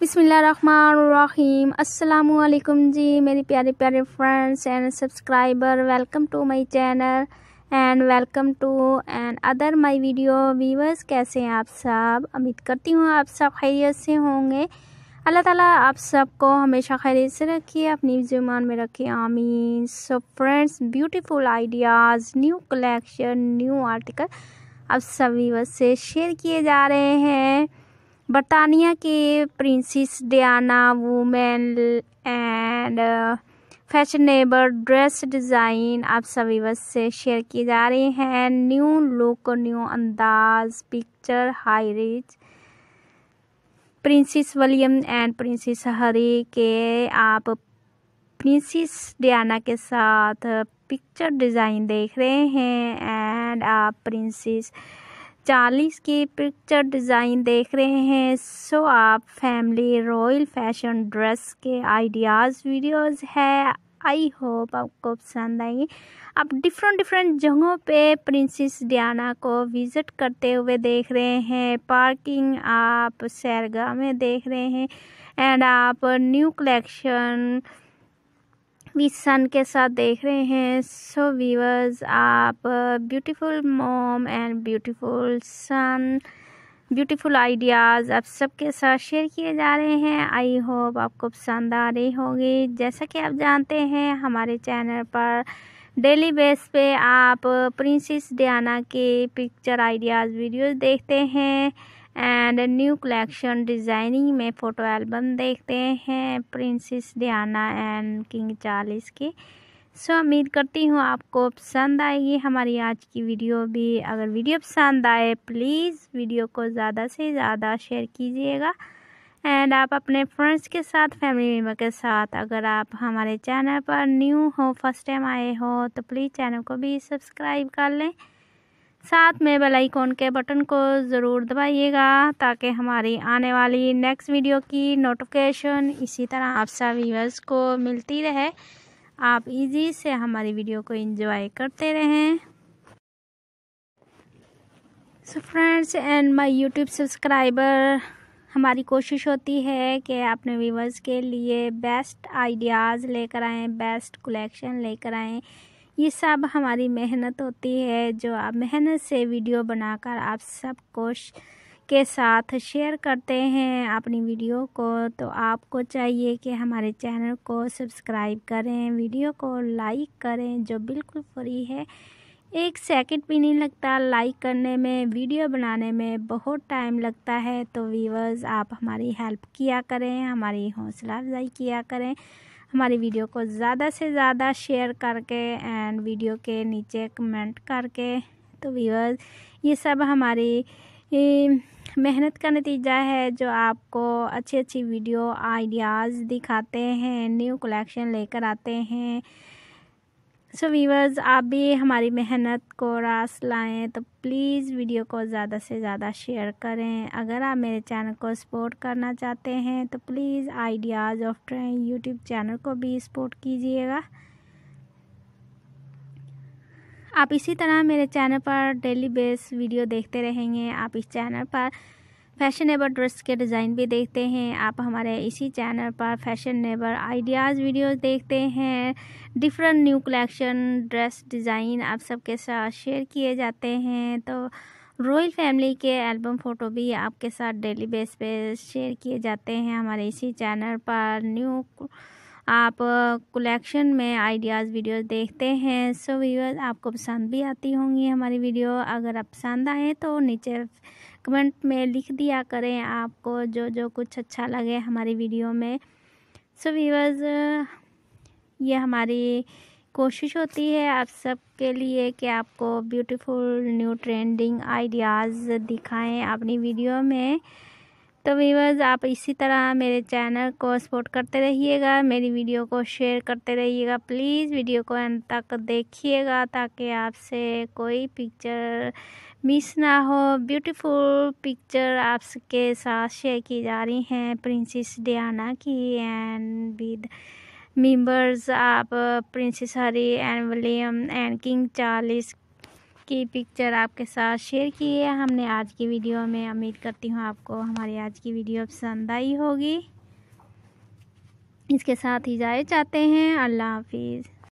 बिसमीम् अल्लाम जी मेरे प्यारे प्यारे friends and subscriber welcome to my channel and welcome to and other my video viewers कैसे हैं आप सब उम्मीद करती हूँ आप सब खैरियत से होंगे अल्लाह ताला आप सबको हमेशा खैरियत से रखिए अपनी जुबान में रखिए आमीन so friends beautiful ideas new collection new article आप सब व्यूवर्स से शेयर किए जा रहे हैं बर्तानिया के princess Diana women and fashionable dress design आप सभी बस से शेयर किए जा रहे हैं न्यू लुक न्यू अंदाज picture high rich princess William and princess Harry के आप प्रिंसेस डियाना के साथ पिक्चर डिज़ाइन देख रहे हैं एंड आप प्रिंसेस चालीस की पिक्चर डिज़ाइन देख रहे हैं सो आप फैमिली रॉयल फैशन ड्रेस के आइडियाज़ वीडियोस है आई होप आपको पसंद आएंगे आप डिफरेंट डिफरेंट जगहों पे प्रिंसेस डियाना को विज़िट करते हुए देख रहे हैं पार्किंग आप सैरगा में देख रहे हैं एंड आप न्यू कलेक्शन भी सन के साथ देख रहे हैं सो व्यूवर्स आप beautiful mom and beautiful son beautiful ideas आप सबके साथ शेयर किए जा रहे हैं आई होप आपको पसंद आ रही होगी जैसा कि आप जानते हैं हमारे चैनल पर डेली बेस पे आप प्रिंसेस uh, डियाना के पिक्चर आइडियाज़ वीडियोस देखते हैं एंड न्यू कलेक्शन डिज़ाइनिंग में फ़ोटो एल्बम देखते हैं princess Diana and king Charles की सो so, उम्मीद करती हूँ आपको पसंद आएगी हमारी आज की वीडियो भी अगर वीडियो पसंद आए प्लीज़ वीडियो को ज़्यादा से ज़्यादा शेयर कीजिएगा एंड आप अपने फ्रेंड्स के साथ फैमिली मेम्बर के साथ अगर आप हमारे चैनल पर न्यू हो फर्स्ट टाइम आए हो तो प्लीज़ चैनल को भी सब्सक्राइब कर लें साथ में बेल आइकॉन के बटन को ज़रूर दबाइएगा ताकि हमारी आने वाली नेक्स्ट वीडियो की नोटिफिकेशन इसी तरह आप सब को मिलती रहे आप इजी से हमारी वीडियो को एंजॉय करते रहें so friends and my YouTube subscriber हमारी कोशिश होती है कि अपने व्यूवर्स के लिए बेस्ट आइडियाज़ लेकर आएँ बेस्ट कलेक्शन लेकर आएँ ये सब हमारी मेहनत होती है जो आप मेहनत से वीडियो बनाकर आप सबको के साथ शेयर करते हैं अपनी वीडियो को तो आपको चाहिए कि हमारे चैनल को सब्सक्राइब करें वीडियो को लाइक करें जो बिल्कुल फ्री है एक सेकंड भी नहीं लगता लाइक करने में वीडियो बनाने में बहुत टाइम लगता है तो वीवर्स आप हमारी हेल्प किया करें हमारी हौसला अफजाई किया करें हमारी वीडियो को ज़्यादा से ज़्यादा शेयर करके एंड वीडियो के नीचे कमेंट करके तो व्यूअर्स ये सब हमारी मेहनत का नतीजा है जो आपको अच्छी अच्छी वीडियो आइडियाज़ दिखाते हैं न्यू कलेक्शन लेकर आते हैं सो so वीवर्स आप भी हमारी मेहनत को रास लाएँ तो प्लीज़ वीडियो को ज़्यादा से ज़्यादा शेयर करें अगर आप मेरे चैनल को सपोर्ट करना चाहते हैं तो please ideas of train YouTube channel को भी सपोर्ट कीजिएगा आप इसी तरह मेरे चैनल पर डेली बेस वीडियो देखते रहेंगे आप इस चैनल पर फैशनेबल ड्रेस के डिज़ाइन भी देखते हैं आप हमारे इसी चैनल पर फैशनेबल आइडियाज़ वीडियोस देखते हैं different new collection dress design आप सबके साथ शेयर किए जाते हैं तो रॉयल फैमिली के एल्बम फ़ोटो भी आपके साथ डेली बेस पे शेयर किए जाते हैं हमारे इसी चैनल पर न्यू आप कलेक्शन में आइडियाज़ वीडियो देखते हैं सो व्यूअर्स आपको पसंद भी आती होंगी हमारी वीडियो अगर आप पसंद आए तो नीचे कमेंट में लिख दिया करें आपको जो जो कुछ अच्छा लगे हमारी वीडियो में सो व्यूअर्स ये हमारी कोशिश होती है आप सब के लिए कि आपको ब्यूटीफुल न्यू ट्रेंडिंग आइडियाज़ दिखाएं अपनी वीडियो में तो वीवर्स आप इसी तरह मेरे चैनल को सपोर्ट करते रहिएगा मेरी वीडियो को शेयर करते रहिएगा प्लीज़ वीडियो को अंत तक देखिएगा ताकि आपसे कोई पिक्चर मिस ना हो ब्यूटीफुल पिक्चर आपके साथ शेयर की जा रही हैं प्रिंसेस डियाना की एंड विद मेंबर्स आप princess Harry and William and king Charles की पिक्चर आपके साथ शेयर की है हमने आज की वीडियो में उम्मीद करती हूँ आपको हमारी आज की वीडियो पसंद आई होगी इसके साथ ही जाए चाहते हैं अल्लाह हाफिज़